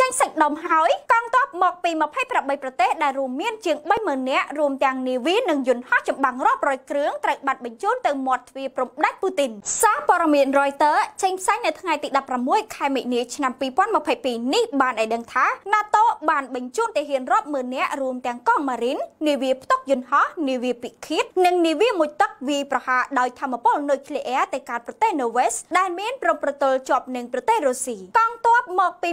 ចេញសាច់ដុំហើយកងទ័ពមកពី28ប្រទេសដែលរួមមានជាង30000នាក់រួមទាំងនាវានិងយន្តហោះចម្បាំងរាប់រយគ្រឿងត្រូវបាត់បញ្ជូនទៅមាត់ទ្វារព្រំដែនពូទីនសារព័ត៌មាន Reuters ចេញផ្សាយនៅថ្ងៃទី16ខែមិនិលឆ្នាំ2022នេះបានឲ្យដឹងថា NATO បានបញ្ជូនទាហានរាប់ម៉ឺននាក់រួមទាំងកងម៉ារីននាវាផ្ទុកយន្តហោះនាវាពិឃាតនិងនាវាមួយទឹកវាយប្រហារដោយធម្មពលនុយក្លេអ៊ែរទៅកាន់ប្រទេស Norway ដែលមានប្រប្រទល់ជាប់នឹងប្រទេសរុស្ស៊ីកងទ័ពមកពី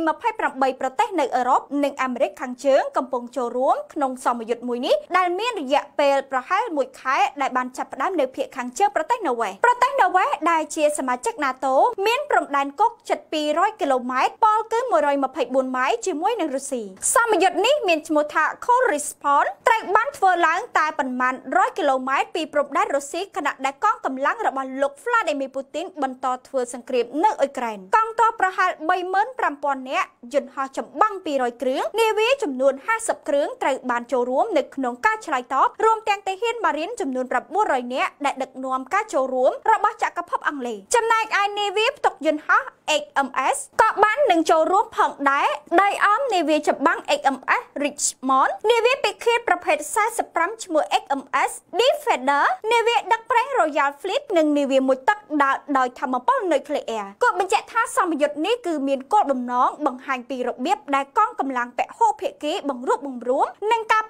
28ប្រទេសនៅអឺរ៉ុបនិងអាមេរិកខាងជើង កំពុងចូលរួមក្នុងសមយុទ្ធមួយនេះដែលមានរយៈពេលប្រហែល1ខែ ដែលបានចាប់ផ្ដើមនៅភាគខាងជើងប្រទេសណូវេប្រទេសណូវេដែលជាសមាជិក NATO មានព្រំដែនគុកជិត200គីឡូម៉ែត្រប៉លគឺ124ម៉ៃជាមួយនឹងរុស្ស៊ីសមយុទ្ធនេះមានឈ្មោះថា Cold Response ត្រូវបានធ្វើឡើងតែប្រមាណ100គីឡូម៉ែត្រពីព្រំដែនរុស្ស៊ីខណៈដែលកងកម្លាំងរបស់លោក Vladimir Putin បន្តធ្វើសង្គ្រាមនៅអ៊ុយក្រែនកងទប្រហែល35000នាក់យន្តហោះចម្បាំង200គ្រឿងនាវាចំនួន50គ្រឿងត្រូវបានចូលរួមនៅក្នុងការឆ្លើយតបរួមទាំងទាហានម៉ារីនចំនួន900នាក់ដែលដឹកនាំការចូលរួម របស់ចក្រភពអង់គ្លេសចំណែកឯនាវាផ្ទុកយន្តហោះ HMS ក៏បាននឹងចូលរួមផងដែរដោយអមនាវាច្បាំង HMS Richmond នាវាពិឃាតប្រភេទ45ឈ្មោះ HMS Defender នាវាដឹកប្រេង Royal Fleet និងនាវាមួយទឹកដើរដោយធម្មពលនុយក្លេអ៊ែរក៏បញ្ជាក់ថាសម្ពយុទ្ធនេះគឺមានគោលបំណងបង្ហាញពីរបៀបដែលកងកម្លាំងពហុភាគីបង្រួបបង្រួមនិងការ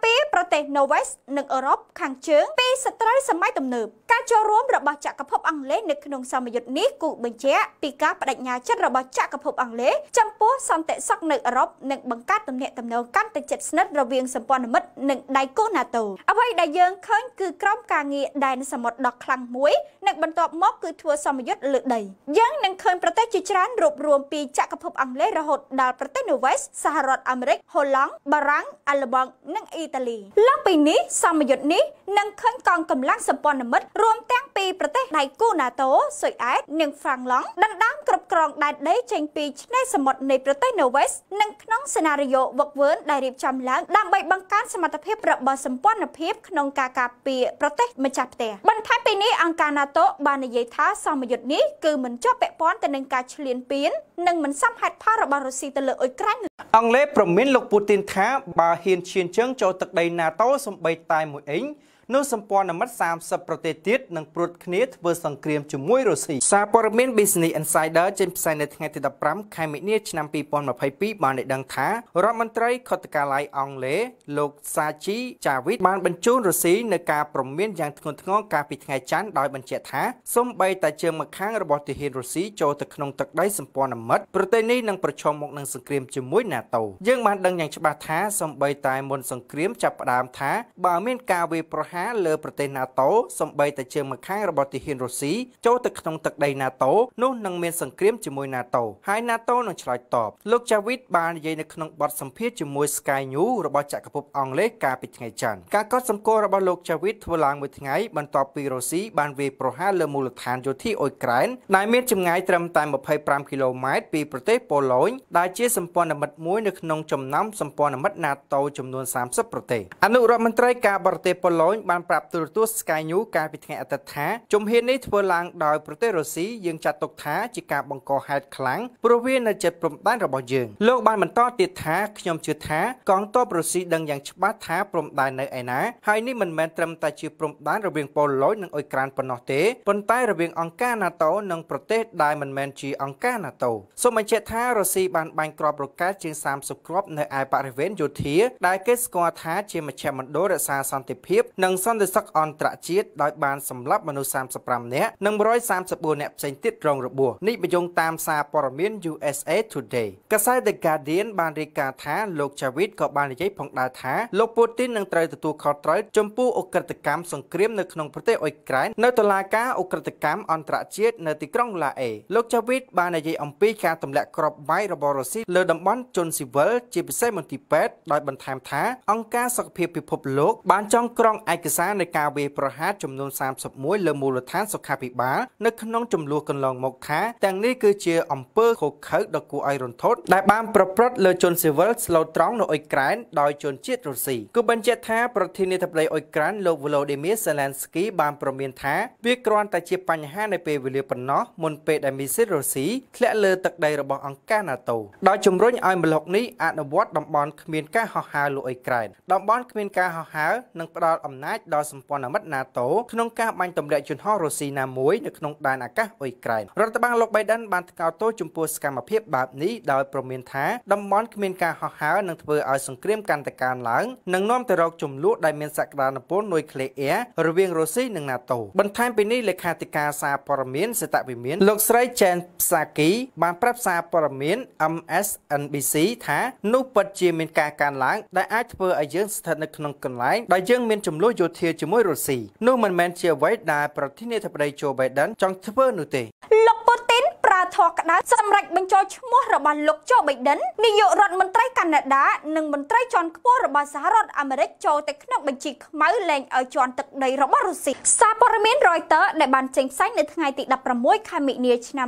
ទេសណូវេសនិងអឺរ៉ុបខាងជើងពីស្ត្រីសម័យទំនើបការចូលរួមរបស់ចក្រភព អង់គ្លេសនៅក្នុងសមយុទ្ធនេះគូបញ្ជាក់ពីការបដិញ្ញាចិត្តរបស់ចក្រភព អង់គ្លេសចំពោះសន្តិសុខនៅអឺរ៉ុបនិងបង្កើតទំនាក់ទំនងកាន់តែជិតស្និទ្ធរវាងសម្ព័ន្ធមិត្តនិងដៃគូ NATO អ្វីដែលយើងឃើញ គឺក្រុមការងារដែនសមុទ្រដ៏ខ្លាំងមួយ និងបន្ទាប់មកគឺធ្វើសមយុទ្ធលើដីយើងនឹងឃើញប្រទេសជាច្រើនរួបរวมពីចក្រភពអង់គ្លេសរហូតដល់ប្រទេសណូវេសសហរដ្ឋអាមេរិកហូឡង់បារាំងអាល្លឺម៉ង់និងអ៊ីតាលីលើសពីនេះសមយុទ្ធនេះនឹងឃើញកងកម្លាំងសម្ព័ន្ធមិត្តរួមទាំងពីប្រទេសដៃគូ NATO ស៊ុយអែតនិងហ្វ្រាំងឡង់ដណ្ដើមគ្រប់ក្រងដែនដីចេញពីឆ្នេរសមុទ្រនៃប្រទេសណូវេសនិងក្នុងសេណារីយ៉ូវឹកវើដែលរៀបចំឡើងដើម្បីបង្កើនសមត្ថភាពរបស់សម្ព័ន្ធភាពក្នុងការការពារប្រទេសម្ចាស់ផ្ទះបន្ថែមពីនេះអង្គការ NATO បាននិយាយថាសមយុទ្ធនេះគឺមិនជាប់ពាក់ព័ន្ធទៅនឹងការឈ្លានពាននិងមិនសមហេតុផលរបស់រុស្ស៊ីទៅលើអ៊ុយក្រែនអង់គ្លេសប្រមានលោកពូទីនថាបើហ៊ានឈានជើងចូលទឹកដី NATO សម្បីតែមួយអ៊ីងនៅសម្ព័ន្ធមិត្ត30ប្រទេសទៀតនឹងព្រួតគ្នាធ្វើសង្គ្រាមជាមួយរុស្ស៊ីសារព័ត៌មាន Business Insider ចេញផ្សាយនៅថ្ងៃទី15ខែមិនិលឆ្នាំ2022បានដឹងថារដ្ឋមន្ត្រីខុទ្ទកាល័យអង់គ្លេសលោកសាជីចាវីតបានបញ្ជូនរុស្ស៊ីនៅការប្រមានយ៉ាងធ្ងន់ធ្ងរកាលពីថ្ងៃច័ន្ទដោយបញ្ជាក់ថាសូម្បីតែជើងម្ខាងរបស់ទាហានរុស្ស៊ីចូលទៅក្នុងទឹកដីសម្ព័ន្ធមិត្តប្រទេសនេះនឹងប្រឈមមុខនឹងសង្គ្រាមជាមួយ NATO យើងបានដឹងយ៉ាងច្បាស់ថាសូម្បីតែមុនសង្គ្រាមចាប់ផ្ដើមថាបើមានការវាយប្រហារហាលើប្រទេស NATO សំបីតែជើងម្ខាងរបស់ទាហានរុស្ស៊ីចូលទៅក្នុងទឹកដី NATO នោះនឹងមានសង្គ្រាមជាមួយ NATO ហើយ NATO នឹងឆ្លើយតបលោកចាវីតបាននិយាយនៅក្នុងបទសម្ភាសន៍ជាមួយ Sky News របស់ចក្រភពអង់គ្លេសកាលពីថ្ងៃច័ន្ទការកត់សម្គាល់របស់លោកចាវីតធ្វើឡើងមួយថ្ងៃបន្ទាប់ពីរុស្ស៊ីបានវាយប្រហារលើមូលដ្ឋានយោធាអ៊ុយក្រែនដែលមានចម្ងាយត្រឹមតែ25គីឡូម៉ែត្រពីប្រទេសប៉ូឡូញដែលជាសម្ព័ន្ធមិត្តមួយនៅក្នុងចំណោមសម្ព័ន្ធមិត្ត NATO ចំនួន30ប្រទេសអនុរដ្ឋមន្ត្រីការបរទេសប៉ូឡូញបានប្រាប់ទូរទស្សន៍ Sky News កាលពីថ្ងៃអាទិត្យថាជំហាននេះធ្វើឡើងដោយប្រទេសរុស្ស៊ីយើងចាត់ទុកថាជាការបង្កហេតុខ្លាំងព្រោះវានៅជិតព្រំដែនរបស់យើងលោកបានបន្តទៀតថាខ្ញុំជឿថាកងទ័ពរុស្ស៊ីដឹងយ៉ាងច្បាស់ថាព្រំដែននៅឯណាហើយនេះមិនមែនត្រឹមតែជាព្រំដែនរវាងប៉ូឡូញនិងអ៊ុយក្រែនប៉ុណ្ណោះទេប៉ុន្តែរវាងអង្គការ NATO និងប្រទេសដែលមិនមែនជាអង្គការ NATO សូមបញ្ជាក់ថារុស្ស៊ីបានបាញ់គ្រាប់រកែតជាង30គ្រាប់នៅឯបរិវេណយោធាដែលគេស្គាល់ថាជាមជ្ឈមណ្ឌលរក្សាសន្តិភាពនិងនិងសន្តិសុខអន្តរជាតិដោយបានសម្លាប់មនុស្ស35នាក់និង134នាក់ផ្សេងទៀតរងរបួសនេះបញ្យងតាមសារព័ត៌មាន USA Today កាសែត The Guardian បានរាយការណ៍ថាលោក Javid ក៏បាននិយាយផងដែរថាលោកពូទីននឹងត្រូវទទួលខុសត្រូវចំពោះអ ுக ្រិតកម្មសង្គ្រាមនៅក្នុងប្រទេសអ៊ុយក្រែននៅតុលាការអ ுக ្រិតកម្មអន្តរជាតិនៅទីក្រុងឡាអេលោក Javid បាននិយាយអំពីការទម្លាក់គ្រាប់បែករបស់រុស្ស៊ីលើតំបន់ជនស៊ីវិលជាពិសេសមន្ទីរពេទ្យដោយបន្ថែមថាអង្គការសុខភាពពិភពលោកបានចងក្រងឯកឯកសារនៃការវាយប្រហារចំនួន31លើមូលដ្ឋានសុខាភិបាលនៅក្នុងចំនួនកន្លងមកថាទាំងនេះគឺជាអំពើខុសខើដ៏គួរឲ្យរន្ធត់ដែលបានប្រព្រឹត្តលើជនស៊ីវិលស្លូតត្រង់នៅអ៊ុយក្រែនដោយជនជាតិរុស្ស៊ីគឺបញ្ជាក់ថាប្រធានាធិបតីអ៊ុយក្រែនលោក Volodymyr Zelensky បានប្រមានថាវាគ្រាន់តែជាបញ្ហានៃពេលវេលាប៉ុណ្ណោះមុនពេលដែលមីស៊ីលរុស្ស៊ីធ្លាក់លើទឹកដីរបស់អង្គការ NATO ដោយជំរុញឲ្យម្លុកនេះអនុវត្តតំបន់គ្មានការហោះហើរលោកអ៊ុយក្រែនតំបន់គ្មានការហោះហើរនិងផ្ដល់អំណាចអាចដល់សម្ព័ន្ធមិត្ត NATO ក្នុងការបាញ់ទម្លាក់ជនហោះរុស្ស៊ីណាមួយនៅក្នុងដែនអាកាសអ៊ុយក្រែនរដ្ឋបាលលោក Biden បានថ្កោលទោសចំពោះសកម្មភាពបែបនេះដោយប្រមានថាតំបន់គ្មានការហោះហើរនិងធ្វើឲ្យសង្គ្រាមកាន់តែកើនឡើងនិងនាំទៅរកចំនួនដែលមានសក្តានុពលនុយក្លេអ៊ែររវាងរុស្ស៊ីនិង NATO បន្ថែមពីនេះលេខាធិការសារព័ត៌មានសេតវិមាន លោកស្រី Chen Psaki បានប្រាប់សារព័ត៌មាន MSNBC ថានោះពិតជាមានការកើនឡើងដែលអាចធ្វើឲ្យយើងស្ថិតនៅក្នុងកន្លែងដែលយើងមានចំនួនយោធាជាមួយរុស្ស៊ីនោះមិនមែនជាអ្វីដែលប្រធានាធិបតីโจ Biden ចង់ធ្វើនោះទេ៌ក្តៅសម្រាប់បញ្ចូលឈ្មោះរបស់លោកโจ Biden នាយករដ្ឋមន្ត្រីកាណាដា និងមន្ត្រីជាន់ខ្ពស់របស់សហរដ្ឋអាមេរិកចូលទៅក្នុងបញ្ជីខ្មៅលែងឲ្យជាន់ទឹកដីរបស់រុស្ស៊ីសារព័ត៌មាន Reuters ដែលបានចេញផ្សាយនៅថ្ងៃទី16ខែមិនិនាឆ្នាំ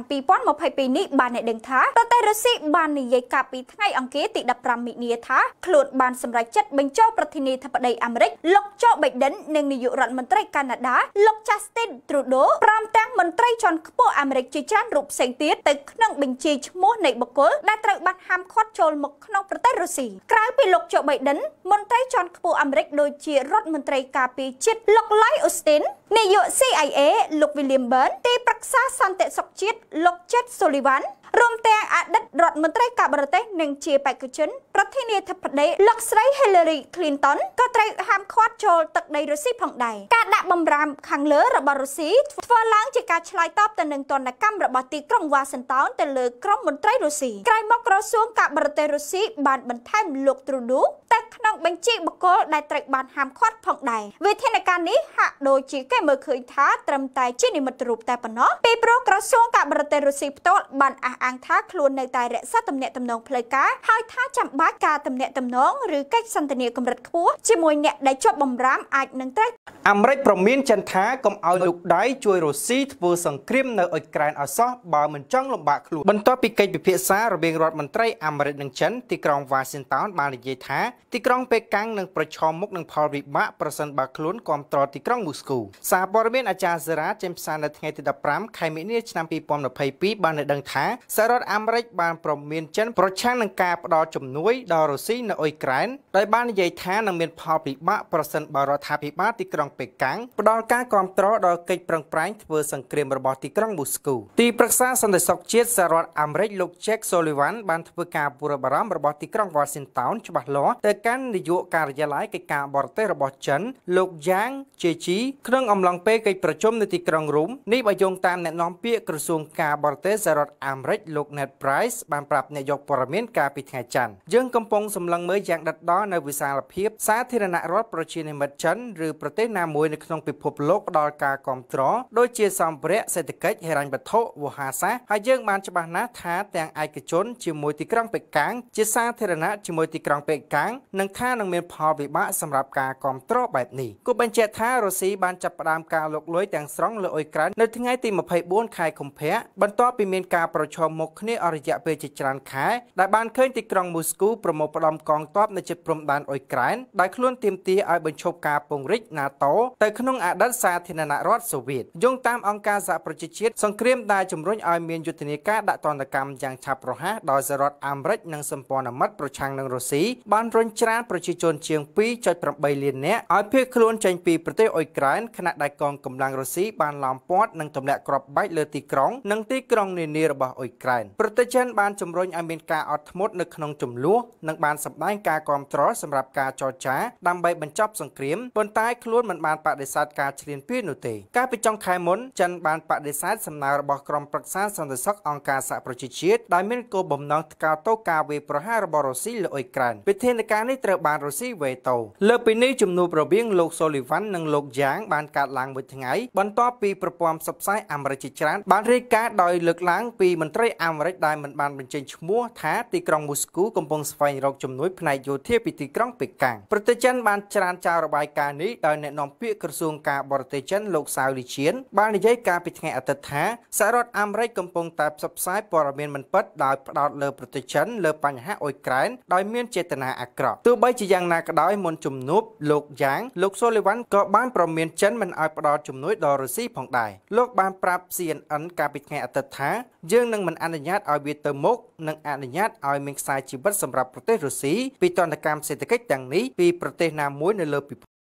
2022នេះបានឲ្យដឹងថាប្រទេសរុស្ស៊ីបាននិយាយកាលពីថ្ងៃអង្គារទី15មិនិនាថាខ្លួនបានសម្រេចចិត្តបញ្ចូលប្រធានាធិបតីអាមេរិកលោកโจ Biden និងនាយករដ្ឋមន្ត្រីកាណាដា លោក Justin Trudeau ព្រមទាំងមន្ត្រីជាន់ខ្ពស់អាមេរិកជាច្រើនរូបផ្សេងទៀតទៅក្នុងបញ្ជីឈ្មោះនៃបុគ្គលដែលត្រូវបានហាមឃាត់ចូលមកក្នុងប្រទេសរុស្ស៊ីក្រៅពីលោកជូបៃដិនមន្ត្រីជាន់ខ្ពស់អាមេរិកដូចជារដ្ឋមន្ត្រីការពារជាតិលោកឡៃអូស្ទីននាយក CIA លោក William Burn ទីប្រឹក្សាសន្តិសុខជាតិលោក Chet Sullivan រួមទាំងអតីតរដ្ឋមន្ត្រីការបរទេសនិងជាបេក្ខជនប្រធានាធិបតីលោកស្រី Hillary Clinton ក៏ត្រូវហាមឃាត់ចូលទឹកដីរុស្ស៊ីផងដែរការដាក់បំរាមខាងលើរបស់រុស្ស៊ីធ្វើឡើងជាការឆ្លើយតបទៅនឹងទណ្ឌកម្មរបស់ទីក្រុង Washington ទៅលើក្រុមមន្ត្រីរុស្ស៊ីក្រោយមកក្រសួងការបរទេសរុស្ស៊ីបានបន្ថែមលោក Trudeau ទៅក្នុងបញ្ជីបុគ្គលដែលត្រូវបានហាមឃាត់ផងដែរវិធានការនេះហាក់ដូចជាគេមើលឃើញថាត្រឹមតែជានិមិត្តរូបតែប៉ុណ្ណោះពីព្រោះក្រសួងប្រទេសរុស្ស៊ីផ្ទាល់បានអះអាងថាខ្លួននៅតែរក្សាទំនាក់ទំនងផ្លូវការហើយថាចាំបាច់ការទំនាក់ទំនងឬកិច្ចសន្ទនាកម្រិតខ្ពស់ជាមួយអ្នកដែលជាប់បម្រាមអាចនឹងត្រូវអាមេរិកប្រមានចិនថាកុំឲ្យលោកដៃជួយរុស្ស៊ីធ្វើសង្គ្រាមនៅអ៊ុយក្រែនឲ្យសោះបើមិនចង់លំបាកខ្លួនបន្ទាប់ពីកិច្ចពិភាក្សារវាងរដ្ឋមន្ត្រីអាមេរិកនិងចិនទីក្រុង Washington បាននិយាយថាទីក្រុងប៉េកាំងនឹងប្រឈមមុខនឹងផលវិបាកប្រសិនបើខ្លួនគ្រប់គ្រងទីក្រុងមូស្គូសារព័ត៌មានអាចារ្យសារ៉ាចេញផ្សាយនៅថ្ងៃទី15ខែមីនាឆ្នាំ2000 2022បានដឹងថាសហរដ្ឋអាមេរិកបានប្រមានចិនប្រឆាំងនឹងការផ្តល់ជំនួយដល់រុស្ស៊ីនៅអ៊ុយក្រែនដោយបាននិយាយថានឹងមានផលពិបាកប្រសិនបើរដ្ឋាភិបាលទីក្រុងប៉េកាំងផ្តល់ការគ្រប់គ្រងដល់កិច្ចប្រឹងប្រែងធ្វើសង្គ្រាមរបស់ទីក្រុងមូស្គូទីប្រឹក្សាសន្តិសុខជាតិសហរដ្ឋអាមេរិកលោក Jack Sullivan បានធ្វើការពួរបារម្ភរបស់ទីក្រុង Washington ច្បាស់លាស់ទៅកាន់នាយកការិយាល័យកិច្ចការបរទេសរបស់ចិនលោកយ៉ាងជេជីក្នុងអំឡុងពេលកិច្ចប្រជុំនៅទីក្រុងរូមនេះបើយោងតាមអ្នកនាំពាក្យក្រសួងការបរទេសសហរដ្ឋអាមេរិកលោក Ned Price បានប្រាប់អ្នកយកព័ត៌មានកាលពីថ្ងៃច័ន្ទយើងកំពុងសម្លឹងមើលយ៉ាងដិតដល់នៅវិសាលភាពសាធារណរដ្ឋប្រជាធិបតេយ្យចិនឬប្រទេសណាមួយនៅក្នុងពិភពលោកផ្ដល់ការគ្រប់គ្រងដូចជាសម្ភារៈសេដ្ឋកិច្ចហិរញ្ញវត្ថុវោហារសាស្ត្រហើយយើងបានច្បាស់ណាស់ថាទាំងឯកជនជាមួយទីក្រុងប៉េកាំងជាសាធារណៈជាមួយទីក្រុងប៉េកាំងនឹងថានឹងមានផលវិបាកសម្រាប់ការគ្រប់គ្រងបែបនេះគូបញ្ជាក់ថារុស្ស៊ីបានចាប់ផ្ដើមការលុកលុយទាំងស្រុងលើអ៊ុយក្រែននៅថ្ងៃទី24ខែកុម្ភៈនាក់បន្ទាប់ពីមានការប្រឈមមុខគ្នាអរិយៈពេលជាច្រើនខែដែលបានឃើញទីក្រុងមូស្គូប្រមូលផ្ដុំកងទ័ពនៅជិតព្រំដែនអ៊ុយក្រែនដោយខ្លួនទាមទារឲ្យបញ្ឈប់ការពង្រីក NATO ទៅក្នុងអតីតសាធារណរដ្ឋសូវៀតយោងតាមអង្គការសហប្រជាជាតិសង្គ្រាមដែលជំរុញឲ្យមានយុទ្ធនាការដាក់ទណ្ឌកម្មយ៉ាងឆាប់រហ័សដោយសហរដ្ឋអាមេរិកនិងសម្ព័ន្ធមិត្តប្រឆាំងនឹងរុស្ស៊ីបានរញច្រានប្រជាជនជាង2.8លាននាក់ឲ្យភៀសខ្លួនចេញពីប្រទេសអ៊ុយក្រែនខណៈដែលកងកម្លាំងរុស្ស៊ីបានឡោមព័ទ្ធនិងទម្លាក់គ្រាប់បែកលើទីក្រុងនិងទីក្រុងនានារបស់អ៊ុយក្រែនប្រទេសចិនបានជំរុញឲ្យមានការអត់ធ្មត់នៅក្នុងចំនួននិងបានសម្ដែងការគ្រប់គ្រងសម្រាប់ការចរចាដើម្បីបញ្ចប់សង្គ្រាមប៉ុន្តែខ្លួនមិនបានបដិសេធការឈ្លានពាននោះទេកាលពីចុងខែមុនចិនបានបដិសេធសំណើរបស់ក្រុមប្រឹក្សាសន្តិសុខអង្គការសហប្រជាជាតិដែលមានគោលបំណងថ្កោលទោសការវាយប្រហាររបស់រុស្ស៊ីលើអ៊ុយក្រែនវិធានការនេះត្រូវបានរុស្ស៊ីវេតូលើពីនេះជំនួបរវាងលោកសូលីវ៉ាន់និងលោកយ៉ាងបានកើតឡើងមួយថ្ងៃបន្ទាប់ពីប្រព័ន្ធផ្សព្វផ្សាយអាមេរិកជាច្រើនបានរាយការដោយលើកឡើងពីមន្ត្រីអាមេរិកដែលមិនបានបញ្ចេញឈ្មោះថាទីក្រុងមូស្គូកំពុងស្វែងរកជំនួយផ្នែកយោធាពីទីក្រុងប៉េកាំងប្រទេសចិនបានច្រានចោលរបាយការណ៍នេះដោយអ្នកនាំពាក្យក្រសួងការបរទេសចិនលោកសាវលីឈៀនបាននិយាយកាលពីថ្ងៃអាទិត្យថាសហរដ្ឋអាមេរិកកំពុងតែផ្សព្វផ្សាយព័ត៌មានមិនពិតដោយផ្ដោតលើប្រទេសចិនលើបញ្ហាអ៊ុយក្រែនដោយមានចេតនាអាក្រក់ទោះបីជាយ៉ាងណាក៏ដោយមុនជំនួបលោកយ៉ាង លោកសូលីវ៉ាន់ក៏បានប្រមានចិនមិនឲ្យផ្ដោតជំនួយដល់រុស្ស៊ីផងដែរលោកបានប្រាប់ CNN កាលពីថ្ងៃអាទិត្យថាយើងនឹងមិនអនុញ្ញាតឲ្យវាទៅមុខនិងអនុញ្ញាតឲ្យមានខ្សែជីវិតសម្រាប់ប្រទេសរុស្ស៊ីពីទណ្ឌកម្មសេដ្ឋកិច្ចទាំងនេះពីប្រទេសណាមួយនៅលើពិភព